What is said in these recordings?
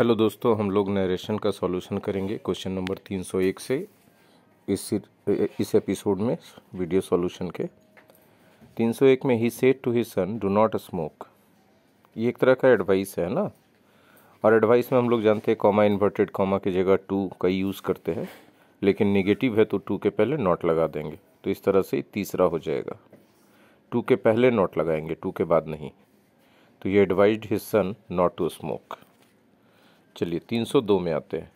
Hello दोस्तों हम लोग नरेशन का सॉल्यूशन करेंगे क्वेश्चन नंबर 301 से इस इस एपिसोड में वीडियो सॉल्यूशन के 301 में ही said to he son do not smoke ये एक तरह का एडवाइस है ना और एडवाइस में हम लोग जानते हैं कॉमा इन्वर्टेड कॉमा की जगह टू का यूज़ करते हैं लेकिन निगेटिव है तो टू के पहले नॉट लगा देंगे तो इस तरह से तीसरा हो जाएगा टू के पहले नॉट लगाएंगे टू के बाद नहीं तो ये advise his son not to smoke चलिए 302 में आते हैं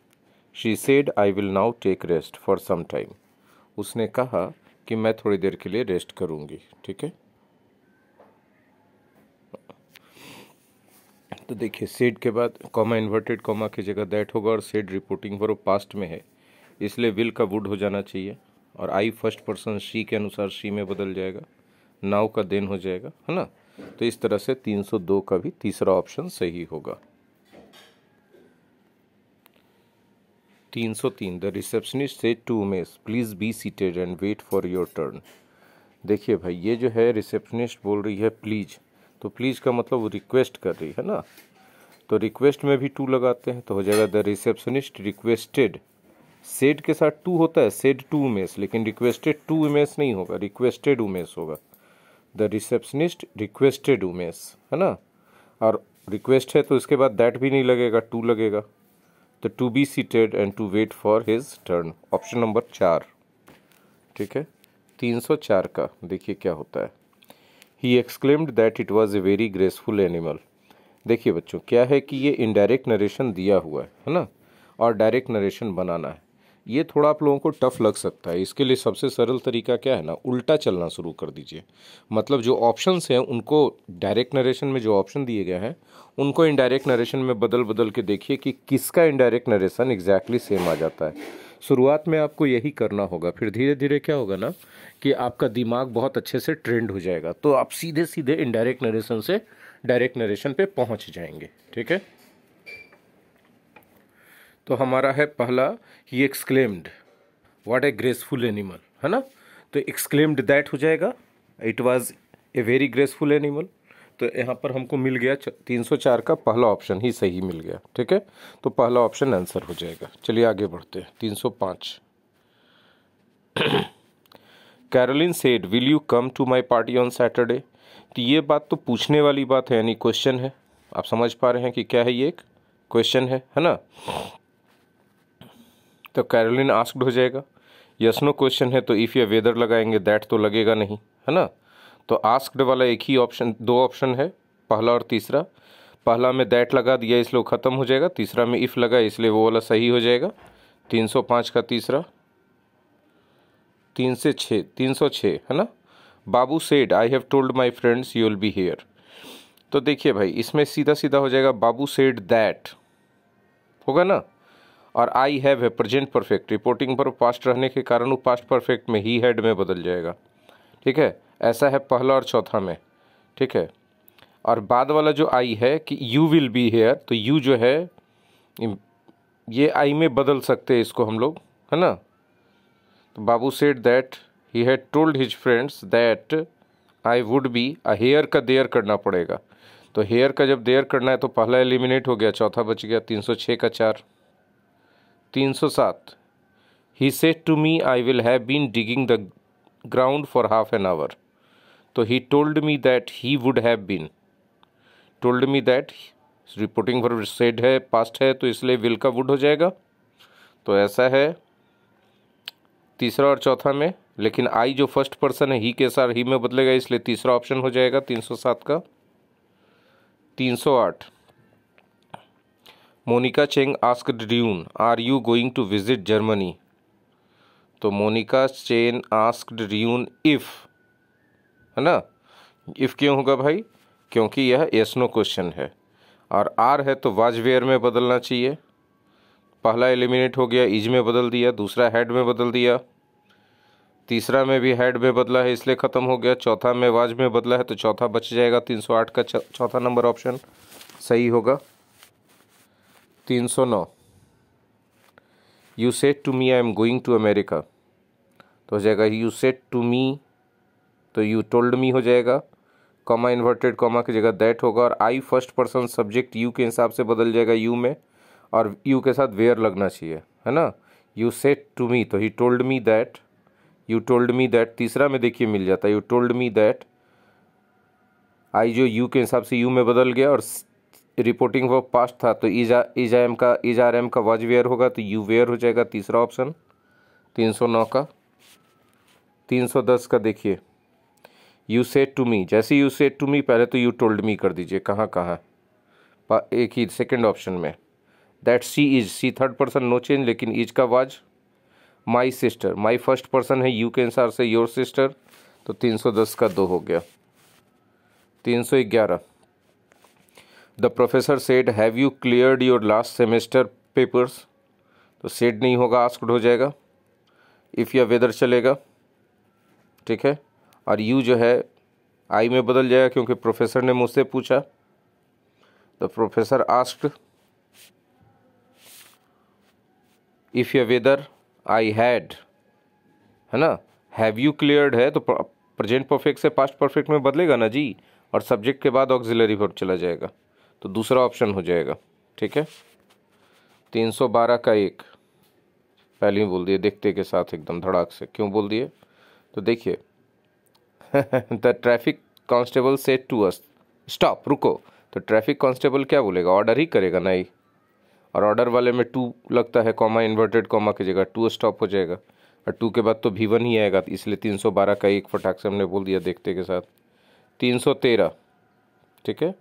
she said I will now take rest for some time उसने कहा कि मैं थोड़ी देर के लिए रेस्ट करूँगी ठीक है तो देखिए सेड के बाद कॉमा इन्वर्टेड कॉमा की जगह दैट होगा और सेड रिपोर्टिंग फॉर पास्ट में है इसलिए विल का वुड हो जाना चाहिए और आई फर्स्ट पर्सन शी के अनुसार शी में बदल जाएगा नाव का देन हो जाएगा है ना तो इस तरह से 302 का भी तीसरा ऑप्शन सही होगा 303 the receptionist said to me please be seated and wait for your turn देखिए भाई ये जो है रिसेप्शनिस्ट बोल रही है प्लीज़ तो प्लीज़ का मतलब वो रिक्वेस्ट कर रही है ना तो रिक्वेस्ट में भी टू लगाते हैं तो हो जाएगा द रिसेप्शनिस्ट रिक्वेस्टेड सेड के साथ टू होता है सेड टू उमेस लेकिन रिक्वेस्टेड टू उमेस नहीं होगा रिक्वेस्टेड उमेस होगा द रिसेप्शनिस्ट रिक्वेस्टेड उमेस है ना और रिक्वेस्ट है तो इसके बाद दैट भी नहीं लगेगा टू लगेगा the to be seated and to wait for his turn option number चार ठीक है तीन सौ चार का देखिए क्या होता है he exclaimed that it was a very graceful animal देखिए बच्चों क्या है कि ये इनडायरेक्ट नरेशन दिया हुआ है है ना और डायरेक्ट नरेशन बनाना है ये थोड़ा आप लोगों को टफ लग सकता है इसके लिए सबसे सरल तरीका क्या है ना उल्टा चलना शुरू कर दीजिए मतलब जो ऑप्शंस हैं उनको डायरेक्ट नरेशन में जो ऑप्शन दिए गए हैं उनको इनडायरेक्ट नरेशन में बदल बदल के देखिए कि किसका इनडायरेक्ट नरेशन एग्जैक्टली सेम आ जाता है शुरुआत में आपको यही करना होगा फिर धीरे धीरे क्या होगा ना कि आपका दिमाग बहुत अच्छे से ट्रेंड हो जाएगा तो आप सीधे सीधे इनडायरेक्ट नरेशन से डायरेक्ट नरेशन पे पहुंच जाएंगे ठीक है तो हमारा है पहला he exclaimed what a graceful animal है ना तो एक्सक्लेम्ड दैट हो जाएगा it was a very graceful animal तो यहाँ पर हमको मिल गया तीन सौ चार का पहला ऑप्शन ही सही मिल गया ठीक है तो पहला ऑप्शन आंसर हो जाएगा चलिए आगे बढ़ते हैं तीन सौ पाँच Caroline said will you come to my party on Saturday तो ये बात तो पूछने वाली बात है यानी क्वेश्चन है आप समझ पा रहे हैं कि क्या है ये एक क्वेश्चन है है ना तो कैरोलिन आस्क्ड हो जाएगा यस नो क्वेश्चन है तो इफ़ या वेदर लगाएंगे दैट तो लगेगा नहीं है ना तो आस्क्ड वाला एक ही ऑप्शन दो ऑप्शन है पहला और तीसरा पहला में दैट लगा दिया इसलिए वो ख़त्म हो जाएगा तीसरा में इफ़ लगा इसलिए वो वाला सही हो जाएगा तीन सौ पाँच का तीसरा तीन से छः तीन सौ छः है ना Babu said I have told my friends you will be here तो देखिए भाई इसमें सीधा सीधा हो जाएगा बाबू सेड दैट होगा ना और आई हैव है प्रेजेंट परफेक्ट रिपोर्टिंग पर पास्ट रहने के कारण वो पास्ट परफेक्ट में ही हैड में बदल जाएगा ठीक है ऐसा है पहला और चौथा में ठीक है और बाद वाला जो आई है कि यू विल बी हेयर तो यू जो है ये आई में बदल सकते हैं इसको हम लोग है ना तो Babu said that he had told his friends that I would be uh here का देयर करना पड़ेगा तो हेयर का जब देयर करना है तो पहला एलिमिनेट हो गया चौथा बच गया तीन सौ छः का चार तीन सौ सात he said to me I will have been digging the ground for half an hour तो he told me that he would have been told me that reporting for said है पास्ट है तो इसलिए विल का would हो जाएगा तो ऐसा है तीसरा और चौथा में लेकिन आई जो फर्स्ट पर्सन है ही के साथ ही में बदलेगा इसलिए तीसरा ऑप्शन हो जाएगा तीन सौ सात का तीन सौ आठ Monica Cheng asked Dune are you going to visit Germany तो Monica Chen asked Dune if है ना इफ़ क्यों होगा भाई क्योंकि यह येसनो क्वेश्चन है और आर है तो वाजवेयर में बदलना चाहिए पहला एलिमिनेट हो गया इज में बदल दिया दूसरा हेड में बदल दिया तीसरा में भी हेड में बदला है इसलिए ख़त्म हो गया चौथा में वाज में बदला है तो चौथा बच जाएगा 308 का चौथा नंबर ऑप्शन सही होगा तीन सौ नौ you said to me I am going to America तो हो जाएगा यू सेट टू मी तो यू टोल्ड मी हो जाएगा कॉमा इन्वर्टेड कॉमा की जगह दैट होगा और I first person subject you के हिसाब से बदल जाएगा यू में और यू के साथ वेयर लगना चाहिए है ना यू सेट टू मी तो he told me that you told me that तीसरा में देखिए मिल जाता है you told me that I जो यू के हिसाब से यू में बदल गया और रिपोर्टिंग वो पास्ट था तो ईजा ईजा एम का ईज आर एम का वॉज वेयर होगा तो यू वेयर हो जाएगा तीसरा ऑप्शन तीन सौ नौ का तीन सौ दस का देखिए यू सेट टू मी जैसे यू सेट टू मी पहले तो यू टोल्ड मी कर दीजिए कहाँ कहाँ एक ही सेकेंड ऑप्शन में that she is she third person no change लेकिन इज का was my sister my first person है यू के अनुसार से योर सिस्टर तो तीन सौ दस का दो हो गया तीन सौ ग्यारह the professor said have you cleared your last semester papers तो सेड नहीं होगा आस्कड हो जाएगा इफ़ या वेदर चलेगा ठीक है और यू जो है आई में बदल जाएगा क्योंकि प्रोफेसर ने मुझसे पूछा तो प्रोफेसर आस्क्ड इफ़ या वेदर आई हैड है ना हैव यू क्लियर्ड है तो प्रेजेंट परफेक्ट से पास्ट परफेक्ट में बदलेगा ना जी और सब्जेक्ट के बाद ऑक्सिलरी वर्ब चला जाएगा तो दूसरा ऑप्शन हो जाएगा ठीक है तीन सौ बारह का एक पहले ही बोल दिए देखते के साथ एकदम धड़ाक से क्यों बोल दिए तो देखिए the traffic constable said to us stop रुको तो ट्रैफिक कांस्टेबल क्या बोलेगा ऑर्डर ही करेगा नहीं और ऑर्डर वाले में टू लगता है कॉमा इन्वर्टेड कॉमा की जगह टू स्टॉप हो जाएगा और टू के बाद तो भी वन ही आएगा इसलिए तीन सौ बारह का एक फटाक से हमने बोल दिया देखते के साथ तीन सौ तेरह ठीक है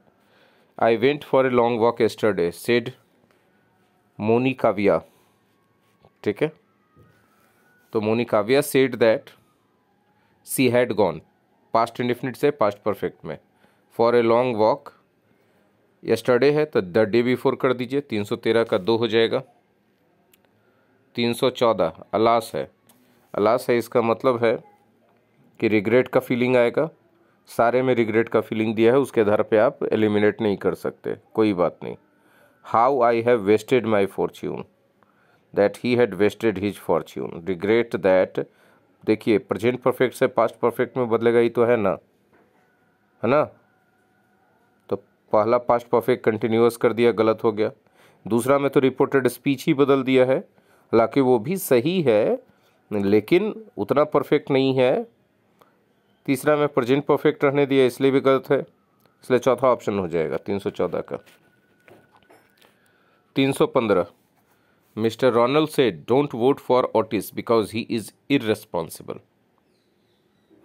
I went for a long walk yesterday said Moni Kavya ठीक है तो Moni Kavya said that she had gone past indefinite से पास्ट परफेक्ट में for a long walk yesterday है तो द डे बिफोर कर दीजिए तीन सौ तेरह का दो हो जाएगा तीन सौ चौदह अलास है अलास है इसका मतलब है कि रिग्रेट का फीलिंग आएगा सारे में रिग्रेट का फीलिंग दिया है उसके आधार पे आप एलिमिनेट नहीं कर सकते कोई बात नहीं how I have wasted my fortune that he had wasted his fortune regret that देखिए प्रेजेंट परफेक्ट से पास्ट परफेक्ट में बदलेगा ही तो है ना है ना तो पहला पास्ट परफेक्ट कंटिन्यूस कर दिया गलत हो गया दूसरा में तो रिपोर्टेड स्पीच ही बदल दिया है हालांकि वो भी सही है लेकिन उतना परफेक्ट नहीं है तीसरा में प्रजेंट परफेक्ट रहने दिया इसलिए भी गलत है इसलिए चौथा ऑप्शन हो जाएगा तीन सौ चौदह का तीन सौ पंद्रह Mister Ronald said don't vote for Otis because he is irresponsible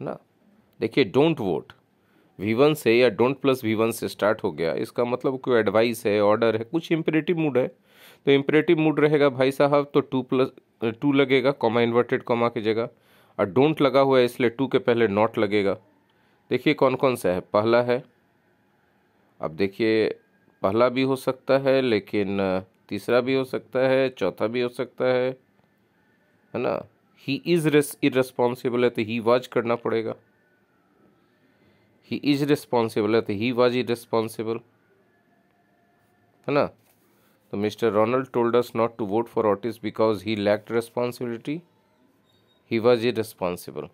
ना देखिए डोंट वोट वी वन से या डोंट प्लस वी वन से स्टार्ट हो गया इसका मतलब कोई एडवाइस है ऑर्डर है कुछ इम्परेटिव मूड है तो इम्परेटिव मूड रहेगा भाई साहब तो टू प्लस टू लगेगा कॉमा इन्वर्टेड कॉमा की जगह और डोंट लगा हुआ है इसलिए टू के पहले नॉट लगेगा देखिए कौन कौन सा है पहला है अब देखिए पहला भी हो सकता है लेकिन तीसरा भी हो सकता है चौथा भी हो सकता है है ना ही इज़ इरेस्पॉन्सिबल है तो ही वाज करना पड़ेगा ही इज रिस्पॉन्सिबल है तो ही वाज ही रिस्पॉन्सिबल है ना तो Mister Ronald told us not to vote for Otis because he lacked responsibility he was irresponsible.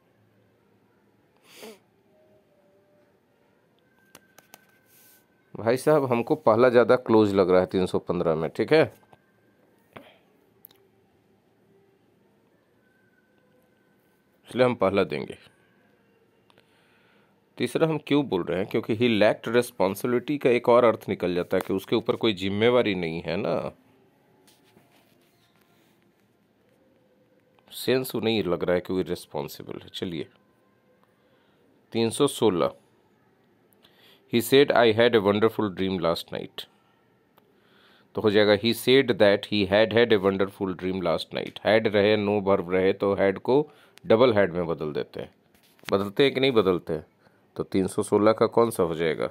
भाई साहब हमको पहला ज़्यादा क्लोज लग रहा है तीन सौ पंद्रह में ठीक है इसलिए हम पहला देंगे तीसरा हम क्यों बोल रहे हैं क्योंकि ही लैक्ट रेस्पॉन्सिबिलिटी का एक और अर्थ निकल जाता है कि उसके ऊपर कोई जिम्मेवारी नहीं है ना सेंस तो नहीं लग रहा है कि वो रिस्पॉन्सिबल है चलिए तीन सौ सोलह he said I had a wonderful dream last night तो हो जाएगा he said that he had had a wonderful dream last night had रहे नो भर्व रहे तो हैड को डबल हैड में बदल देते हैं बदलते हैं कि नहीं बदलते हैं तो तीन सौ सोलह का कौन सा हो जाएगा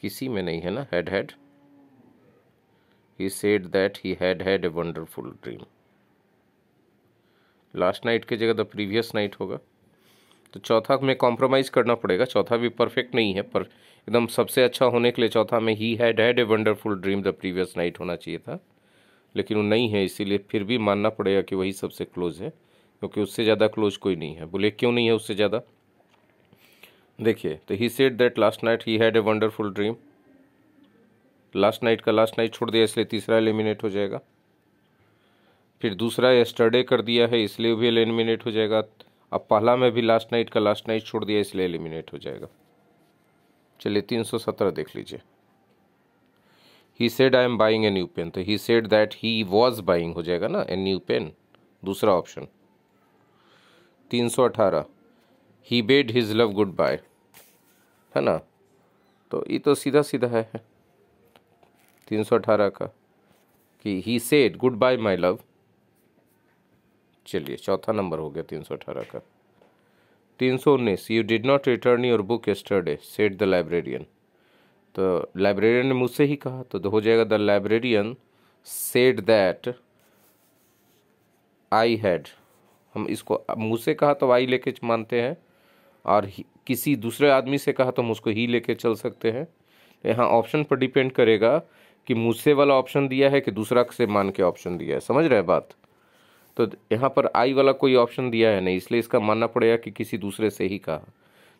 किसी में नहीं है ना had had he said that he had had a wonderful dream. Last night की जगह द प्रीवियस नाइट होगा तो चौथा में कॉम्प्रोमाइज़ करना पड़ेगा चौथा भी परफेक्ट नहीं है पर एकदम सबसे अच्छा होने के लिए चौथा में he had had a wonderful dream the previous night होना चाहिए था लेकिन वो नहीं है इसीलिए फिर भी मानना पड़ेगा कि वही सबसे क्लोज है क्योंकि उससे ज़्यादा क्लोज कोई नहीं है बोले क्यों नहीं है उससे ज़्यादा देखिए तो he said that last night he had a wonderful dream last night का लास्ट नाइट छोड़ दिया इसलिए तीसरा एलिमिनेट हो जाएगा फिर दूसरा एस्टरडे कर दिया है इसलिए भी एलिमिनेट हो जाएगा अब पहला में भी लास्ट नाइट का लास्ट नाइट छोड़ दिया इसलिए एलिमिनेट हो जाएगा चलिए तीन सौ सत्रह देख लीजिए he said I am buying a new pen तो he said that he was buying हो जाएगा ना ए न्यू पेन दूसरा ऑप्शन तीन सौ अठारह he bade his love goodbye है ना तो ये तो सीधा सीधा है तीन सौ अठारह का कि he said goodbye my love चलिए चौथा नंबर हो गया तीन सौ अठारह का तीन सौ उन्नीस you did not return your book yesterday said the librarian तो लाइब्रेरियन ने मुझसे ही कहा तो हो जाएगा the librarian said that I had हम इसको मुँह से कहा तो आई लेके मानते हैं और किसी दूसरे आदमी से कहा तो हम उसको ही लेके चल सकते हैं यहाँ ऑप्शन पर डिपेंड करेगा कि मुझसे वाला ऑप्शन दिया है कि दूसरा से मान के ऑप्शन दिया है समझ रहे बात तो यहाँ पर आई वाला कोई ऑप्शन दिया है नहीं इसलिए इसका मानना पड़ेगा कि किसी दूसरे से ही कहा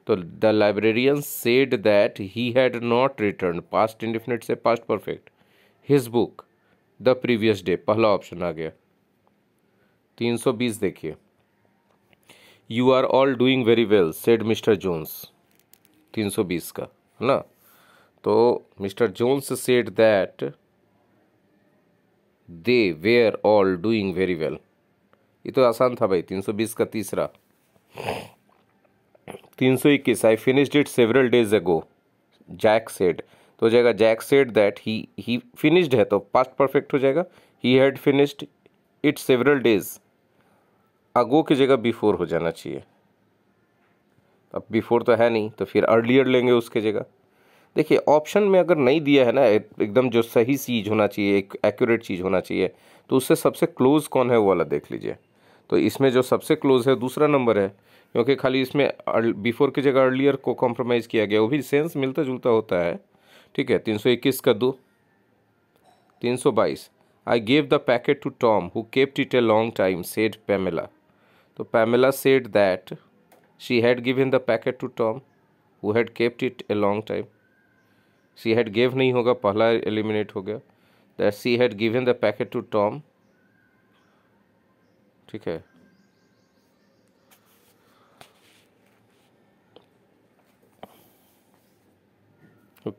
तो the librarian said that he had not return past indefinite से past perfect his book the previous day पहला ऑप्शन आ गया 320 देखिए you are all doing very well said Mister Jones 320 का है ना तो Mister Jones said that they we are all doing very well ये तो आसान था भाई 320 का तीसरा 321 I finished it several days ago Jack said तो हो जाएगा Jack said that he he finished है तो पास्ट परफेक्ट हो जाएगा he had finished it several days ago की जगह बिफोर हो जाना चाहिए अब बिफोर तो है नहीं तो फिर अर्लियर लेंगे उसके जगह देखिए ऑप्शन में अगर नहीं दिया है ना एकदम जो सही चीज़ होना चाहिए एक एक्यूरेट चीज़ होना चाहिए तो उससे सबसे क्लोज़ कौन है वो वाला देख लीजिए तो इसमें जो सबसे क्लोज़ है दूसरा नंबर है क्योंकि खाली इसमें बिफोर की जगह अर्लियर को कॉम्प्रोमाइज़ किया गया वो भी सेंस मिलता जुलता होता है ठीक है तीन का दो तीन I gave the packet to Tom who kept it a long time said Pamela तो Pamela said that she had given the packet to Tom who had kept it a long time she had give नहीं होगा पहला eliminate हो गया that she had given the packet to Tom ठीक है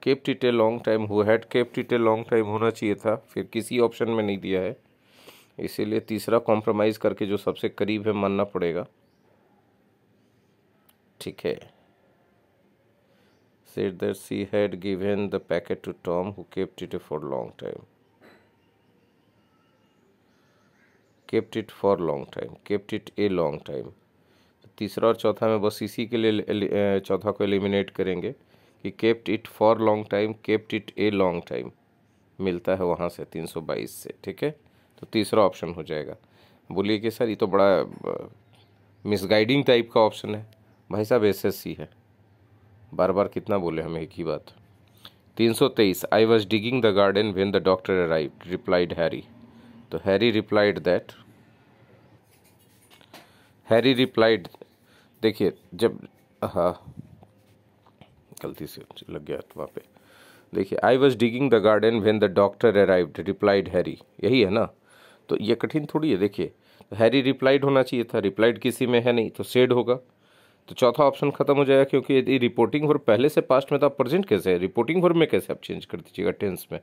kept it a long time who had kept it a long time होना चाहिए था फिर किसी ऑप्शन में नहीं दिया है इसीलिए तीसरा कॉम्प्रोमाइज़ करके जो सबसे करीब है मानना पड़ेगा ठीक है said that she had given the packet to Tom, who kept it for a long time. kept it for long time kept it a long time तीसरा और चौथा में बस इसी के लिए चौथा को एलिमिनेट करेंगे कि kept it for long time kept it a long time मिलता है वहाँ से 322 से ठीक है तो तीसरा ऑप्शन हो जाएगा बोलिए कि सर ये तो बड़ा मिसगाइडिंग टाइप का ऑप्शन है भाई साहब एस है बार बार कितना बोले हमें एक ही बात तीन सौ तेईस I was digging the garden when the doctor arrive replied Harry तो Harry replied that Harry replied देखिए जब हाँ गलती से लग गया वहाँ पे देखिए I was digging the garden when the doctor arrived replied Harry यही है ना तो ये कठिन थोड़ी है देखिए हैरी तो रिप्लाइड होना चाहिए था रिप्लाइड किसी में है नहीं तो सेड होगा तो चौथा ऑप्शन खत्म हो जाएगा क्योंकि यदि रिपोर्टिंग वर्ब पहले से पास्ट में था तो प्रेजेंट कैसे है रिपोर्टिंग वर्ब में कैसे आप चेंज कर दीजिएगा टेंस में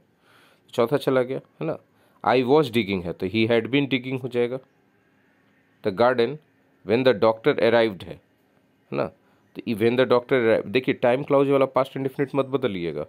चौथा चला गया है ना आई वॉज डिगिंग है तो ही हैड बीन डिगिंग हो जाएगा the garden when the doctor arrived है ना तो वेन द डॉक्टर देखिए टाइम क्लाउज वाला पास्ट इंडिफिनिट मत बदलिएगा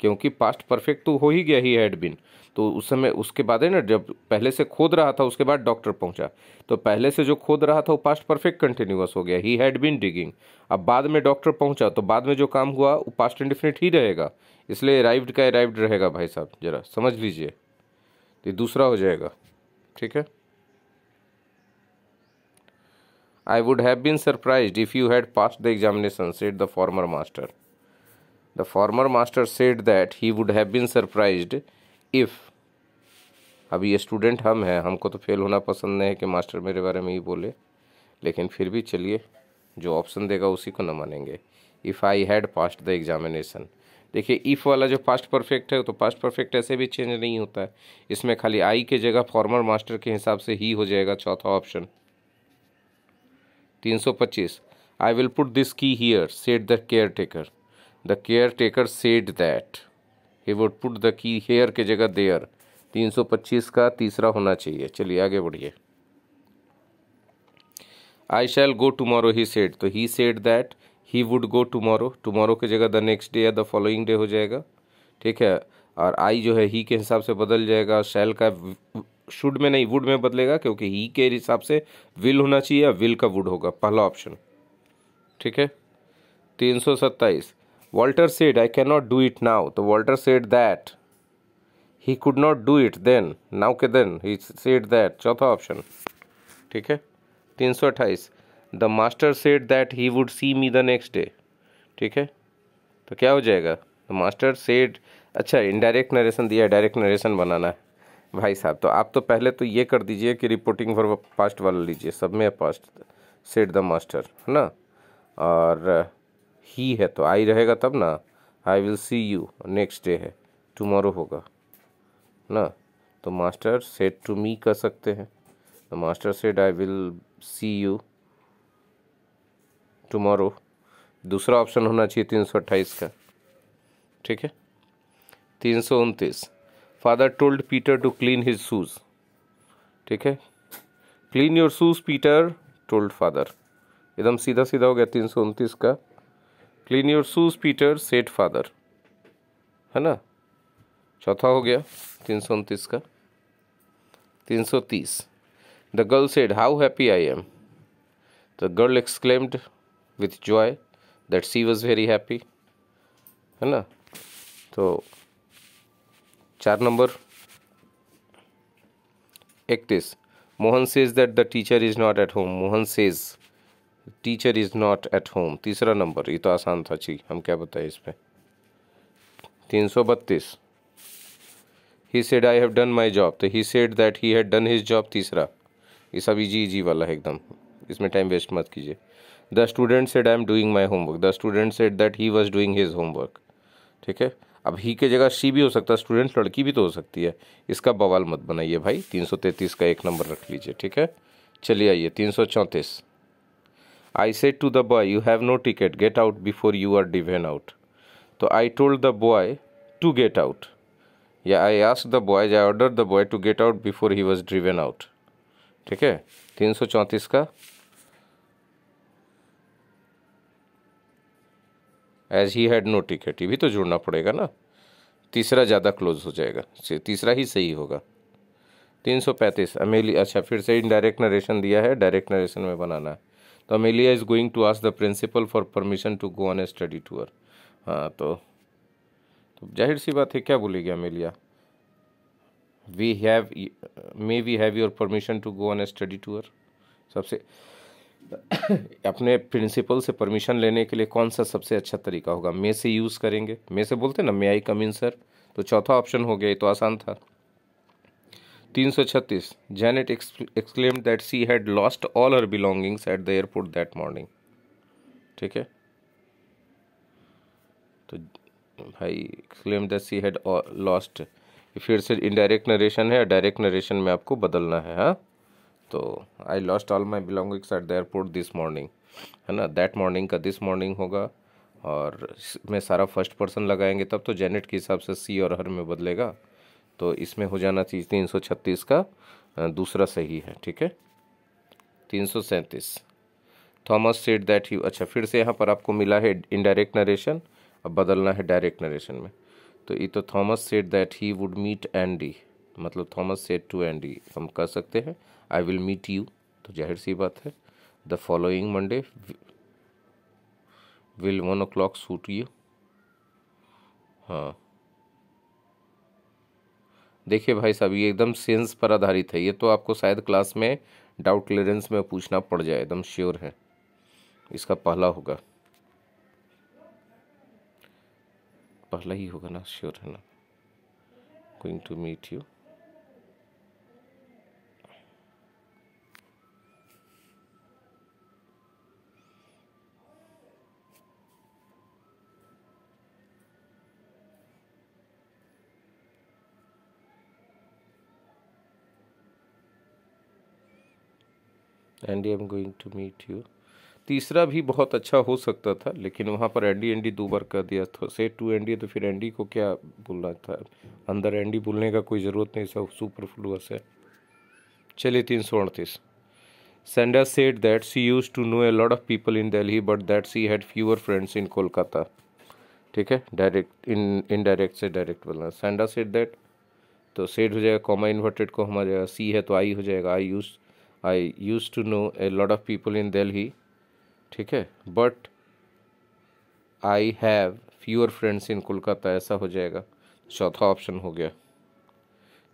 क्योंकि पास्ट परफेक्ट तो हो ही गया ही हैड बिन तो उस समय उसके बाद है ना जब पहले से खोद रहा था उसके बाद डॉक्टर पहुंचा तो पहले से जो खोद रहा था वो पास्ट परफेक्ट कंटिन्यूस हो गया ही हैड बिन डिगिंग अब बाद में डॉक्टर पहुंचा तो बाद में जो काम हुआ वो पास्ट इंडिफिनिट ही रहेगा इसलिए अराइव्ड का अराइव्ड रहेगा भाई साहब ज़रा समझ लीजिए तो दूसरा हो जाएगा ठीक है I would have been surprised if you had passed the examination said the former master The former master said that he would have been surprised if अभी ये स्टूडेंट हम हैं हमको तो फेल होना पसंद नहीं है कि मास्टर मेरे बारे में ही बोले लेकिन फिर भी चलिए जो ऑप्शन देगा उसी को न मानेंगे if I had passed the examination देखिए इफ़ वाला जो पास्ट परफेक्ट है तो पास्ट परफेक्ट ऐसे भी चेंज नहीं होता है इसमें खाली आई के जगह फॉर्मर मास्टर के हिसाब से ही हो जाएगा चौथा option 325 I will put this key here said the caretaker the caretaker said that he would put the key here के जगह देयर 325 का तीसरा होना चाहिए चलिए आगे बढ़िए आई शैल गो टुमारो ही सेड तो he said that he would go tomorrow tomorrow की जगह द नेक्स्ट डे या द फॉलोइंग डे हो जाएगा ठीक है और आई जो है ही के हिसाब से बदल जाएगा शैल का शुड में नहीं वुड में बदलेगा क्योंकि ही के हिसाब से विल होना चाहिए या विल का वुड होगा पहला ऑप्शन ठीक है तीन सौ सत्ताईस Walter said I can not do it now तो Walter said that he could not do it then now के देन ही सेड दैट चौथा ऑप्शन ठीक है तीन सौ अट्ठाईस the master said that he would see me the next day ठीक है तो क्या हो जाएगा द मास्टर सेड अच्छा इनडायरेक्ट नरेशन दिया डायरेक्ट नरेशन बनाना है भाई साहब तो आप तो पहले तो ये कर दीजिए कि रिपोर्टिंग फॉर पास्ट वाला लीजिए सब में पास्ट सेड द मास्टर है ना और ही है तो आई रहेगा तब ना I will see you next day है टुमारो होगा ना तो मास्टर सेट टू मी कर सकते हैं तो master said I will see you tomorrow दूसरा ऑप्शन होना चाहिए तीन सौ अट्ठाईस का ठीक है तीन सौ उनतीस father told Peter to clean his shoes ठीक है clean your shoes Peter told father एकदम सीधा सीधा हो गया तीन सौ उनतीस का clean your shoes Peter said father है ना चौथा हो गया तीन सौ उनतीस का तीन सौ तीस the girl said how happy I am the girl exclaimed with joy that she was very happy है ना तो चार नंबर इकतीस Mohan says that the teacher is not at home Mohan says teacher is not at home तीसरा number ये तो आसान था जी हम क्या बताएं इस पर तीन सौ बत्तीस he said I have done my job तो he said that he had done his job तीसरा ये सब इजी इजी वाला है एकदम इसमें टाइम वेस्ट मत कीजिए the student said I am doing my homework the student said that he was doing his homework ठीक है अब ही के जगह शी भी हो सकता है स्टूडेंट लड़की भी तो हो सकती है इसका बवाल मत बनाइए भाई तीन सौ तैंतीस का एक नंबर रख लीजिए ठीक है चलिए आइए तीन सौ चौंतीस I said to the boy, You have no ticket, get out before you are driven out. So I told the boy to get out. Yeah, I asked the boy, I ordered the boy to get out before he was driven out. ठीक है तीन सौ चौंतीस का as he had no ticket ये भी तो जुड़ना पड़ेगा ना तीसरा ज़्यादा क्लोज हो जाएगा तीसरा ही सही होगा तीन सौ पैंतीस अमेली अच्छा फिर से इनडायरेक्ट नरेशन दिया है डायरेक्ट नरेशन में बनाना है तो Amelia is going to ask the principal for permission to go on a study tour हाँ तो, तो जाहिर सी बात है क्या बोलेगी Amelia we have may we have your permission to go on a study tour सबसे अपने प्रिंसिपल से परमिशन लेने के लिए कौन सा सबसे अच्छा तरीका होगा मे से यूज़ करेंगे मे से बोलते ना मे आई कम इन सर तो चौथा ऑप्शन हो गया ये तो आसान था तीन सौ छत्तीस Janet exclaim that she had lost all her belongings at the airport that morning ठीक है तो भाई exclaim that she had lost फिर से इनडायरेक्ट नरेशन है डायरेक्ट नरेशन में आपको बदलना है हाँ तो I lost all my belongings at the airport this morning है ना दैट मॉर्निंग का दिस मॉर्निंग होगा और मैं सारा फर्स्ट पर्सन लगाएंगे तब तो जेनेट के हिसाब से सी और हर में बदलेगा तो इसमें हो जाना चाहिए तीन सौ छत्तीस का दूसरा सही है ठीक है तीन सौ सैंतीस थॉमस सेड दैट ही अच्छा फिर से यहाँ पर आपको मिला है इनडायरेक्ट नरेशन अब बदलना है डायरेक्ट नरेशन में तो ये तो Thomas said that he would meet Andy मतलब थॉमस सेड टू एंडी हम कह सकते हैं आई विल मीट यू तो जाहिर सी बात है the following Monday will one o'clock suit you हाँ देखिए भाई साहब ये एकदम सेंस पर आधारित है ये तो आपको शायद क्लास में डाउट क्लियरेंस में पूछना पड़ जाए एकदम श्योर है इसका पहला होगा पहला ही होगा ना श्योर है ना going to meet you Andy I am going to meet you तीसरा भी बहुत अच्छा हो सकता था लेकिन वहाँ पर एंडी एंडी दो बार कर दिया था से टू एंडी तो फिर एंडी को क्या बोलना था अंदर एंडी बोलने का कोई ज़रूरत नहीं सब सुपर फ्लूअस है चलिए तीन सौ अड़तीस Sandra said that she used to know a lot of people in Delhi but that she had fewer friends in Kolkata ठीक है डायरेक्ट इन इनडायरेक्ट से डायरेक्ट बोलना सेंडा सेट दैट तो सेट हो जाएगा कॉमा इन्वर्टेड को हमारे सी है तो आई हो जाएगा I use I used to know a lot of people in Delhi ठीक है but I have fewer friends in Kolkata ऐसा हो जाएगा चौथा ऑप्शन हो गया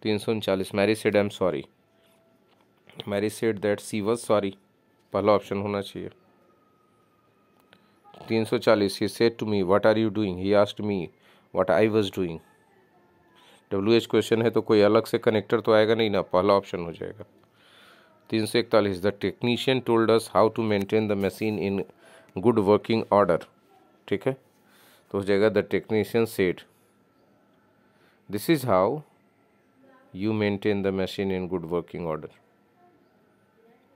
तीन सौ उनचालीस Mary said I am sorry Mary said that she was sorry पहला ऑप्शन होना चाहिए तीन सौ चालीस he said to me what are you doing he asked me what I was doing W H question है तो कोई अलग से कनेक्टर तो आएगा नहीं ना पहला ऑप्शन हो जाएगा तीन इकतालीस the technician told us how to maintain the machine in good working order ठीक है तो हो जाएगा the technician said this is how you maintain the machine in good working order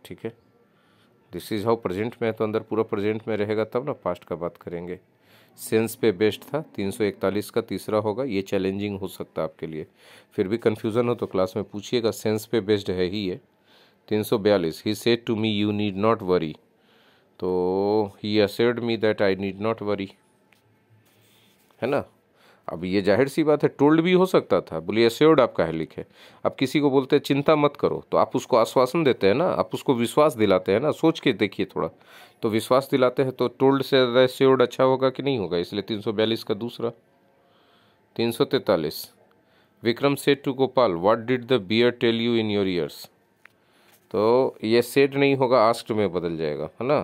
ठीक है दिस इज हाउ प्रेजेंट में है तो अंदर पूरा प्रेजेंट में रहेगा तब ना पास्ट का बात करेंगे सेंस पे बेस्ट था 341 का तीसरा होगा ये चैलेंजिंग हो सकता है आपके लिए फिर भी कन्फ्यूज़न हो तो क्लास में पूछिएगा सेंस पे बेस्ड है ही ये तीन सौ बयालीस he said to me you need not worry तो he asked me that I need not worry है ना अब ये जाहिर सी बात है टोल्ड भी हो सकता था बोलिए अश्योर्ड आपका है लिखे अब किसी को बोलते हैं चिंता मत करो तो आप उसको आश्वासन देते हैं ना आप उसको विश्वास दिलाते हैं ना सोच के देखिए थोड़ा तो विश्वास दिलाते हैं तो टोल्ड से ज़्यादा अच्छा होगा कि नहीं होगा इसलिए तीन सौ बयालीस का दूसरा तीन सौ Vikram said to Gopal what did the bear tell you in your ears तो ये सेट नहीं होगा आस्ट में बदल जाएगा है ना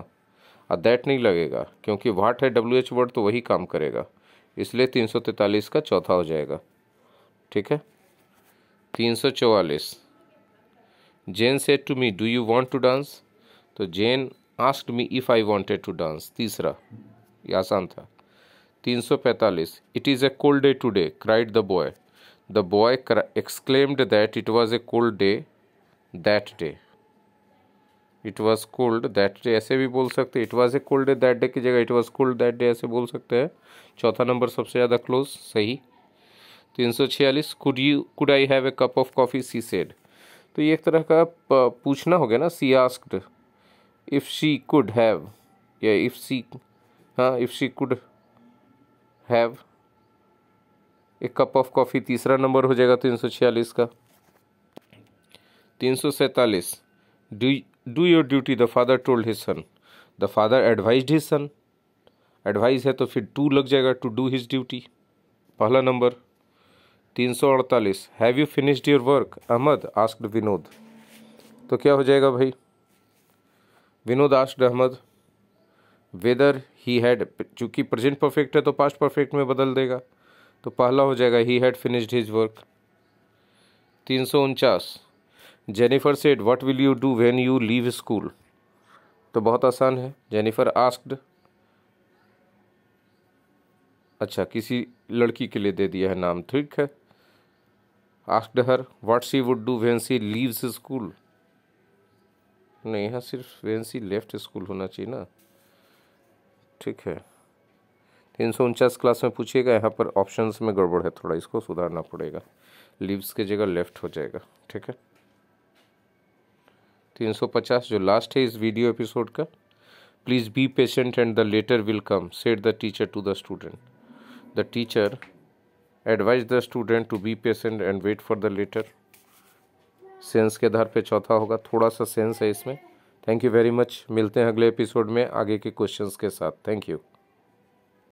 और दैट नहीं लगेगा क्योंकि वाट है डब्ल्यू एच वर्ड तो वही काम करेगा इसलिए तीन सौ तैंतालीस का चौथा हो जाएगा ठीक है तीन सौ चौवालीस Jane said to me do you want to dance तो Jane asked me if I wanted to dance तीसरा ये आसान था तीन सौ पैंतालीस it is a cold day today cried the boy the boy exclaimed that it was a cold day that day it was cold that day ऐसे भी बोल सकते हैं it was a cold day that day की जगह it was cold that day ऐसे बोल सकते हैं चौथा नंबर सबसे ज़्यादा क्लोज सही तीन सौ छियालीस could you could I have a cup of coffee she said तो ये एक तरह का पूछना हो गया ना she asked if she could have या इफ़ सी हाँ if she could have a cup of coffee तीसरा नंबर हो जाएगा तीन सौ छियालीस का तीन सौ सैंतालीस do do your duty the father told his son the father advised his son advise है तो फिर टू लग जाएगा टू डू हिज ड्यूटी पहला नंबर तीन सौ अड़तालीस have you finished your work Ahmed asked Vinod तो क्या हो जाएगा भाई Vinod asked Ahmed whether he had चूँकि प्रेजेंट परफेक्ट है तो पास्ट परफेक्ट में बदल देगा तो पहला हो जाएगा he had finished his work तीन सौ उनचास Jennifer said what will you do when you leave school तो बहुत आसान है जेनिफर आस्क्ड अच्छा किसी लड़की के लिए दे दिया है नाम ठीक है asked her what she would do when she leaves school नहीं यहाँ सिर्फ व्हेन सी लेफ्ट स्कूल होना चाहिए ना ठीक है तीन सौ उनचास क्लास में पूछिएगा यहाँ पर ऑप्शंस में गड़बड़ है थोड़ा इसको सुधारना पड़ेगा लीव्स की जगह लेफ्ट हो जाएगा ठीक है 350 जो लास्ट है इस वीडियो एपिसोड का please be patient and the letter will come said the teacher to the student the teacher advised the student to be patient and wait for the letter sense के आधार पे चौथा होगा थोड़ा सा सेंस है इसमें थैंक यू वेरी मच मिलते हैं अगले एपिसोड में आगे के क्वेश्चंस के साथ थैंक यू